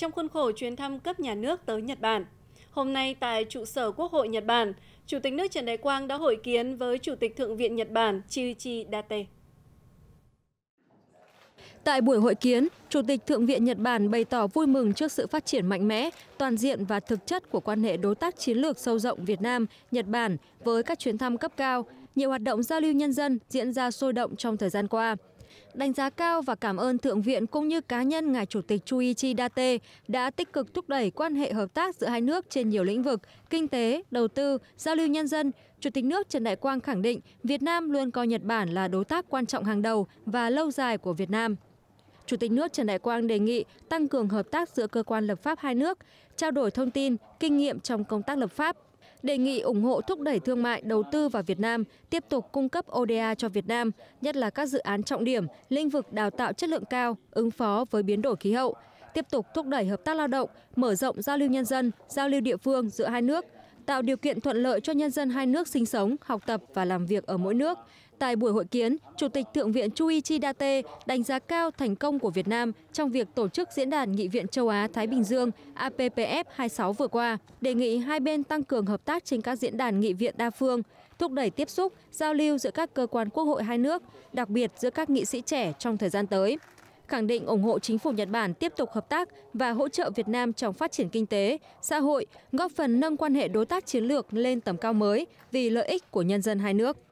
trong khuôn khổ chuyến thăm cấp nhà nước tới Nhật Bản. Hôm nay tại trụ sở Quốc hội Nhật Bản, Chủ tịch nước Trần Đại Quang đã hội kiến với Chủ tịch Thượng viện Nhật Bản Chiuichi Date. Tại buổi hội kiến, Chủ tịch Thượng viện Nhật Bản bày tỏ vui mừng trước sự phát triển mạnh mẽ, toàn diện và thực chất của quan hệ đối tác chiến lược sâu rộng Việt Nam, Nhật Bản với các chuyến thăm cấp cao, nhiều hoạt động giao lưu nhân dân diễn ra sôi động trong thời gian qua đánh giá cao và cảm ơn Thượng viện cũng như cá nhân Ngài Chủ tịch Chuichi Date đã tích cực thúc đẩy quan hệ hợp tác giữa hai nước trên nhiều lĩnh vực, kinh tế, đầu tư, giao lưu nhân dân. Chủ tịch nước Trần Đại Quang khẳng định Việt Nam luôn coi Nhật Bản là đối tác quan trọng hàng đầu và lâu dài của Việt Nam. Chủ tịch nước Trần Đại Quang đề nghị tăng cường hợp tác giữa cơ quan lập pháp hai nước, trao đổi thông tin, kinh nghiệm trong công tác lập pháp, đề nghị ủng hộ thúc đẩy thương mại đầu tư vào việt nam tiếp tục cung cấp oda cho việt nam nhất là các dự án trọng điểm lĩnh vực đào tạo chất lượng cao ứng phó với biến đổi khí hậu tiếp tục thúc đẩy hợp tác lao động mở rộng giao lưu nhân dân giao lưu địa phương giữa hai nước tạo điều kiện thuận lợi cho nhân dân hai nước sinh sống học tập và làm việc ở mỗi nước tại buổi hội kiến chủ tịch thượng viện chuichi date đánh giá cao thành công của việt nam trong việc tổ chức diễn đàn nghị viện châu á thái bình dương appf 26 vừa qua đề nghị hai bên tăng cường hợp tác trên các diễn đàn nghị viện đa phương thúc đẩy tiếp xúc giao lưu giữa các cơ quan quốc hội hai nước đặc biệt giữa các nghị sĩ trẻ trong thời gian tới khẳng định ủng hộ chính phủ nhật bản tiếp tục hợp tác và hỗ trợ việt nam trong phát triển kinh tế xã hội góp phần nâng quan hệ đối tác chiến lược lên tầm cao mới vì lợi ích của nhân dân hai nước